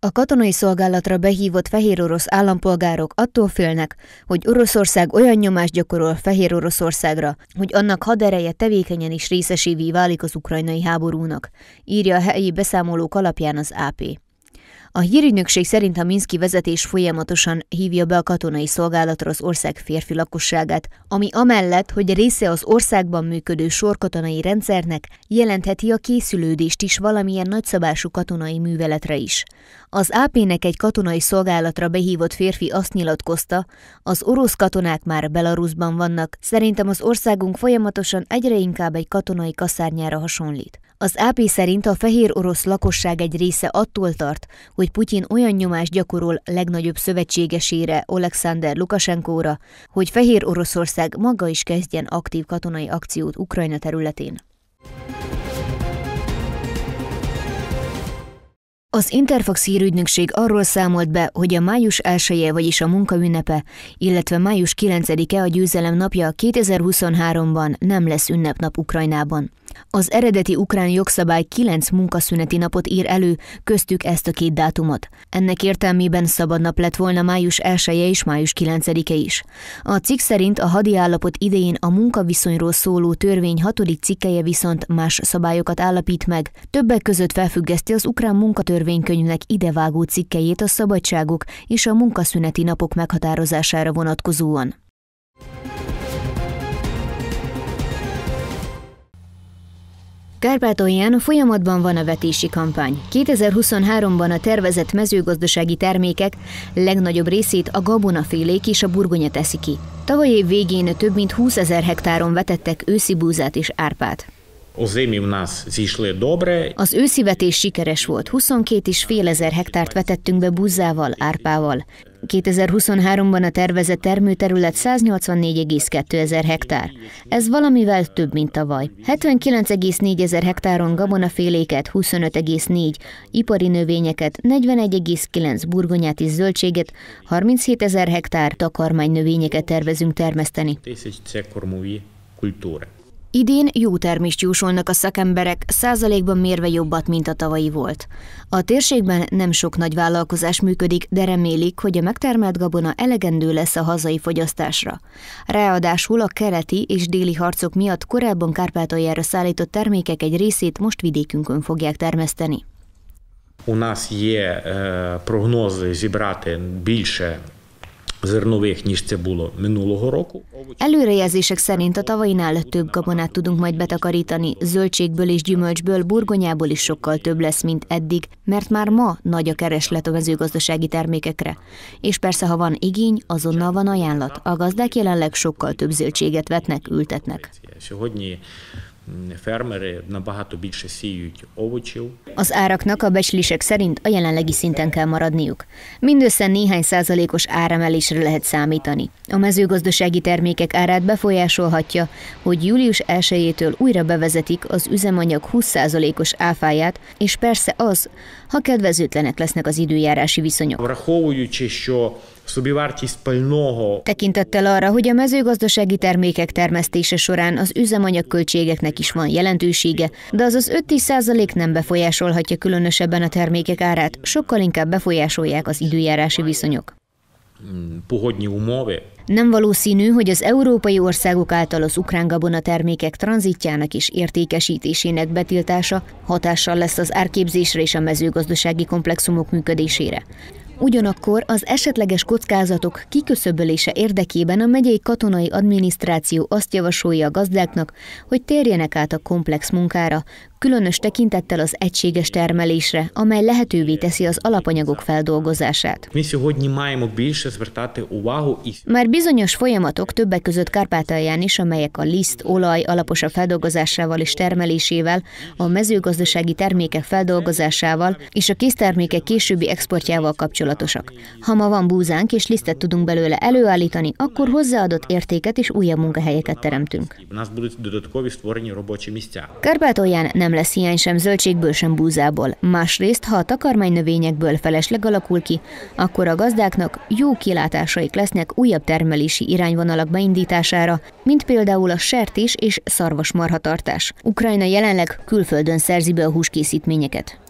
A katonai szolgálatra behívott fehér orosz állampolgárok attól félnek, hogy Oroszország olyan nyomást gyakorol Fehér Oroszországra, hogy annak hadereje tevékenyen is részesévé válik az ukrajnai háborúnak, írja a helyi beszámolók alapján az AP. A hírügynökség szerint a Minszki vezetés folyamatosan hívja be a katonai szolgálatra az ország férfi lakosságát, ami amellett, hogy része az országban működő sorkatonai rendszernek, jelentheti a készülődést is valamilyen nagyszabású katonai műveletre is. Az AP-nek egy katonai szolgálatra behívott férfi azt nyilatkozta, az orosz katonák már Belarusban vannak, szerintem az országunk folyamatosan egyre inkább egy katonai kaszárnyára hasonlít. Az AP szerint a fehér orosz lakosság egy része attól tart, hogy Putyin olyan nyomást gyakorol legnagyobb szövetségesére, Alexander Lukasenkóra, hogy Fehér Oroszország maga is kezdjen aktív katonai akciót Ukrajna területén. Az Interfax hírügynökség arról számolt be, hogy a május 1 -e, vagyis a munkaünnepe, illetve május 9-e a győzelem napja 2023-ban nem lesz ünnepnap Ukrajnában. Az eredeti ukrán jogszabály kilenc munkaszüneti napot ír elő, köztük ezt a két dátumot. Ennek értelmében szabad nap lett volna május 1 -e és május 9-e is. A cikk szerint a hadiállapot idején a munkaviszonyról szóló törvény hatodik cikkeje viszont más szabályokat állapít meg. Többek között felfüggeszti az ukrán munkatörvénykönyvnek idevágó cikkejét a szabadságok és a munkaszüneti napok meghatározására vonatkozóan. Kárpátolján a folyamatban van a vetési kampány. 2023-ban a tervezett mezőgazdasági termékek legnagyobb részét a gabonafélék és a burgonya teszi ki. Tavaly év végén több mint 20 ezer hektáron vetettek őszi búzát és árpát. Az őszivetés sikeres volt, 22 és fél ezer hektárt vetettünk be buzzával, árpával. 2023-ban a tervezett termőterület 184,2 hektár. Ez valamivel több, mint tavaly. 79,4 ezer hektáron gabonaféléket, 25,4 ipari növényeket, 41,9 burgonyát és zöldséget, 37 ezer hektár takarmány növényeket tervezünk termeszteni. Idén jó termést jósolnak a szakemberek, százalékban mérve jobbat, mint a tavalyi volt. A térségben nem sok nagy vállalkozás működik, de remélik, hogy a megtermelt gabona elegendő lesz a hazai fogyasztásra. Ráadásul a keleti és déli harcok miatt korábban Kárpátaljára szállított termékek egy részét most vidékünkön fogják termeszteni. У нас є прогнози зібрати більше Előrejelzések szerint a tavainál több gabonát tudunk majd betakarítani, zöldségből és gyümölcsből, burgonyából is sokkal több lesz, mint eddig, mert már ma nagy a kereslet a mezőgazdasági termékekre. És persze, ha van igény, azonnal van ajánlat. A gazdák jelenleg sokkal több zöldséget vetnek, ültetnek фермери набагато більше сіють овочів. Az áraknak a becslések szerint a jelenlegi szinten kell maradniuk. Mindössze néhány százalékos áremelésre lehet számítani. A mezőgazdasági termékek árát befolyásolhatja, hogy július 1-től újra bevezetik az üzemanyag 20%-os áfáját, és persze az, ha kedvezőtlenek lesznek az időjárási viszonyok. Tekintettel arra, hogy a mezőgazdasági termékek termesztése során az üzemanyagköltségeknek is van jelentősége, de az az 5-10 nem befolyásolhatja különösebben a termékek árát, sokkal inkább befolyásolják az időjárási viszonyok. Nem valószínű, hogy az európai országok által az ukrán gabona termékek tranzitjának és értékesítésének betiltása hatással lesz az árképzésre és a mezőgazdasági komplexumok működésére. Ugyanakkor az esetleges kockázatok kiköszöbölése érdekében a megyei katonai adminisztráció azt javasolja a gazdáknak, hogy térjenek át a komplex munkára, különös tekintettel az egységes termelésre, amely lehetővé teszi az alapanyagok feldolgozását. Már bizonyos folyamatok többek között Kárpátalján is, amelyek a liszt, olaj alaposabb feldolgozásával és termelésével, a mezőgazdasági termékek feldolgozásával és a késztermékek későbbi exportjával kapcsolatban kapcsolatosak. Ha ma van búzánk és lisztet tudunk belőle előállítani, akkor hozzáadott értéket és újabb munkahelyeket teremtünk. Kárpátolján nem lesz hiány sem zöldségből, sem búzából. Másrészt, ha a növényekből felesleg alakul ki, akkor a gazdáknak jó kilátásaik lesznek újabb termelési irányvonalak beindítására, mint például a sertés és szarvasmarhatartás. Ukrajna jelenleg külföldön szerzi be a húskészítményeket.